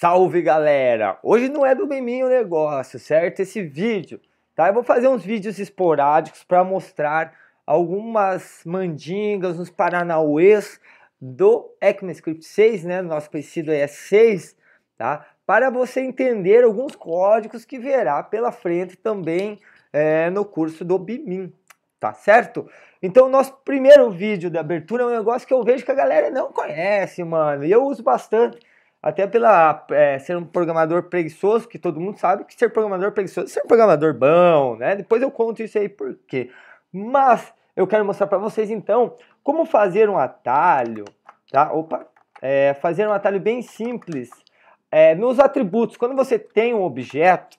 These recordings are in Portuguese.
Salve galera! Hoje não é do bem o negócio, certo? Esse vídeo, tá? Eu vou fazer uns vídeos esporádicos para mostrar algumas mandingas, uns paranauês do ECMAScript 6, né? Nosso conhecido é 6, tá? Para você entender alguns códigos que verá pela frente também é, no curso do BIMIN, tá certo? Então, o nosso primeiro vídeo de abertura é um negócio que eu vejo que a galera não conhece, mano, e eu uso bastante até pela é, ser um programador preguiçoso, que todo mundo sabe que ser programador preguiçoso é ser um programador bom, né? Depois eu conto isso aí por quê. Mas eu quero mostrar para vocês então como fazer um atalho, tá? Opa, é, fazer um atalho bem simples é, nos atributos. Quando você tem um objeto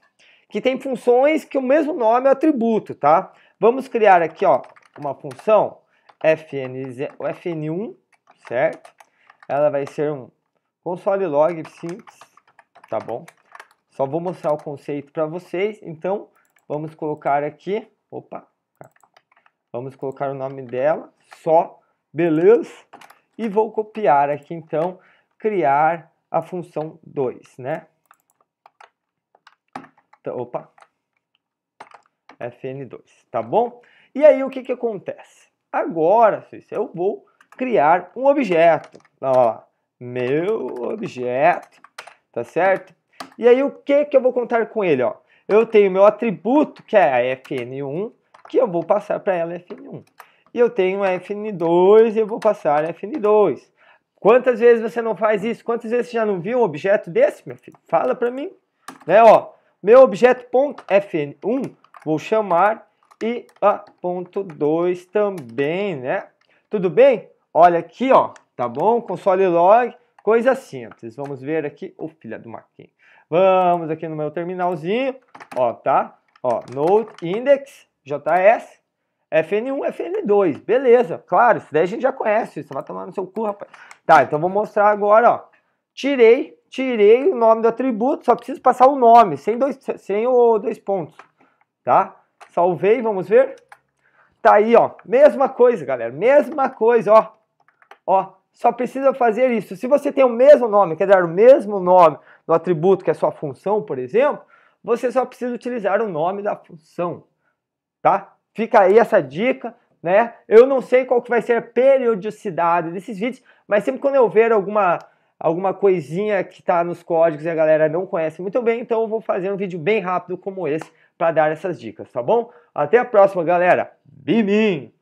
que tem funções que o mesmo nome é atributo, tá? Vamos criar aqui, ó, uma função fn, fn1, certo? Ela vai ser um console log simples, tá bom? Só vou mostrar o conceito para vocês, então vamos colocar aqui, opa, vamos colocar o nome dela, só, beleza? E vou copiar aqui então, criar a função 2, né? Então, opa, fn2, tá bom? E aí o que que acontece? Agora, eu vou criar um objeto, ó, meu objeto, tá certo? E aí o que que eu vou contar com ele, ó? Eu tenho meu atributo, que é a fn1, que eu vou passar para ela fn1. E eu tenho a fn2 e eu vou passar a fn2. Quantas vezes você não faz isso? Quantas vezes você já não viu um objeto desse, meu filho? Fala para mim, né, ó? Meu objeto ponto fn1 vou chamar e a ponto 2 também, né? Tudo bem? Olha aqui, ó tá bom? Console log, coisa simples. Vamos ver aqui, ô oh, filha do Maquin. Vamos aqui no meu terminalzinho, ó, tá? Ó, node index, JS, FN1, FN2, beleza. Claro, isso daí a gente já conhece, você vai tomar no seu cu, rapaz. Tá, então vou mostrar agora, ó. Tirei, tirei o nome do atributo, só preciso passar o nome, sem dois, sem o dois pontos, tá? Salvei, vamos ver. Tá aí, ó, mesma coisa, galera, mesma coisa, ó. Ó, só precisa fazer isso. Se você tem o mesmo nome, quer dar o mesmo nome do atributo que é sua função, por exemplo, você só precisa utilizar o nome da função, tá? Fica aí essa dica, né? Eu não sei qual que vai ser a periodicidade desses vídeos, mas sempre quando eu ver alguma alguma coisinha que está nos códigos e a galera não conhece muito bem, então eu vou fazer um vídeo bem rápido como esse para dar essas dicas, tá bom? Até a próxima, galera. Bimim!